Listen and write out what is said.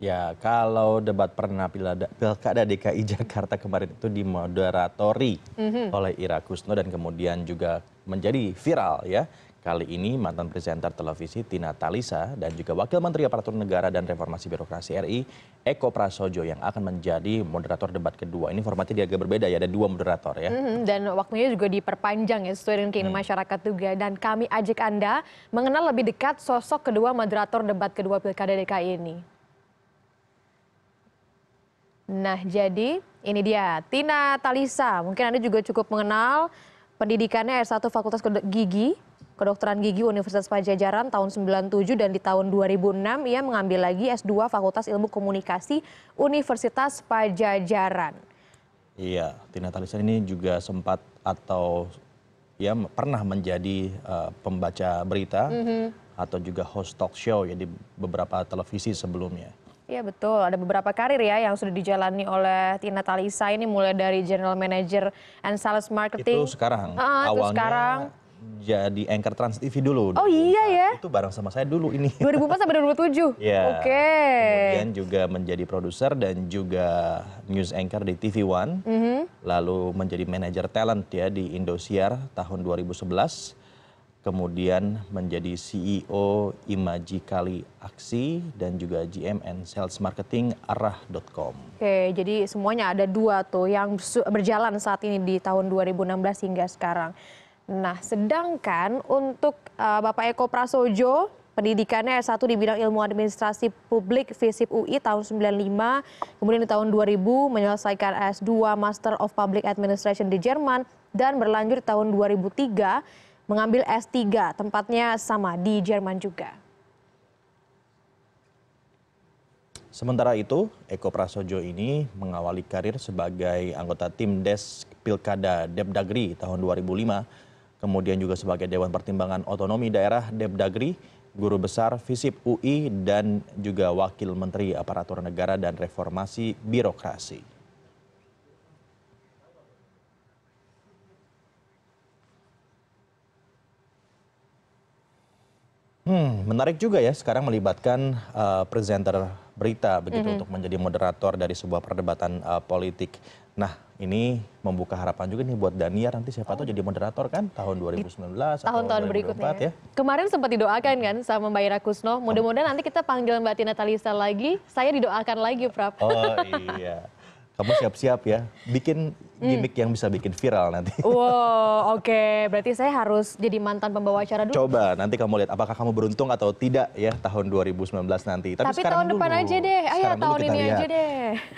Ya, kalau debat pernah pilkada DKI Jakarta kemarin itu dimoderatori mm-hmm. oleh Ira Kusno dan kemudian juga menjadi viral ya. Kali ini mantan presenter televisi Tina Talisa dan juga Wakil Menteri Aparatur Negara dan Reformasi Birokrasi RI Eko Prasojo yang akan menjadi moderator debat kedua. Ini formatnya dia agak berbeda ya, ada dua moderator ya. Mm-hmm. Dan waktunya juga diperpanjang ya sesuai dengan keinginan mm. masyarakat juga. Dan kami ajak Anda mengenal lebih dekat sosok kedua moderator debat kedua Pilkada DKI ini. Nah, jadi ini dia Tina Talisa. Mungkin Anda juga cukup mengenal pendidikannya S1 Fakultas Gigi, Kedokteran Gigi Universitas Pajajaran tahun 97 dan di tahun 2006 ia mengambil lagi S2 Fakultas Ilmu Komunikasi Universitas Pajajaran. Iya, Tina Talisa ini juga sempat atau ya pernah menjadi uh, pembaca berita mm -hmm. atau juga host talk show ya di beberapa televisi sebelumnya. Iya betul, ada beberapa karir ya yang sudah dijalani oleh Tina Talisa ini mulai dari General Manager and Sales Marketing. Itu sekarang, uh, awalnya itu sekarang jadi anchor Trans TV dulu. Oh iya ya. Itu bareng sama saya dulu ini. 2004 sampai 2007. Iya. Oke. Okay. Kemudian juga menjadi produser dan juga news anchor di TV One. Mm -hmm. Lalu menjadi manajer talent ya di Indosiar tahun 2011 kemudian menjadi CEO Imajikali Aksi dan juga GM and Sales Marketing arah.com. Oke, jadi semuanya ada dua tuh yang berjalan saat ini di tahun 2016 hingga sekarang. Nah, sedangkan untuk uh, Bapak Eko Prasojo pendidikannya S1 di bidang ilmu administrasi publik FISIP UI tahun 95, kemudian di tahun 2000 menyelesaikan S2 Master of Public Administration di Jerman dan berlanjut tahun 2003 mengambil S3, tempatnya sama di Jerman juga. Sementara itu, Eko Prasojo ini mengawali karir sebagai anggota tim Des Pilkada Depdagri tahun 2005, kemudian juga sebagai Dewan Pertimbangan Otonomi Daerah Depdagri, Guru Besar FISIP UI, dan juga Wakil Menteri Aparatur Negara dan Reformasi Birokrasi. Hmm, menarik juga ya sekarang melibatkan uh, presenter berita begitu mm -hmm. untuk menjadi moderator dari sebuah perdebatan uh, politik. Nah, ini membuka harapan juga nih buat Daniar nanti siapa oh. tahu jadi moderator kan tahun 2019 tahun-tahun berikutnya ya. Kemarin sempat didoakan kan sama Mbak Ira Kusno, mudah-mudahan oh. nanti kita panggil Mbak Tina Talisa lagi, saya didoakan lagi, Prap. Oh iya. kamu siap-siap ya bikin gimmick hmm. yang bisa bikin viral nanti. Wow, oke. Okay. Berarti saya harus jadi mantan pembawa acara dulu. Coba nanti kamu lihat apakah kamu beruntung atau tidak ya tahun 2019 nanti. Tapi, Tapi tahun dulu, depan aja deh. Ayo tahun ini lihat. aja deh.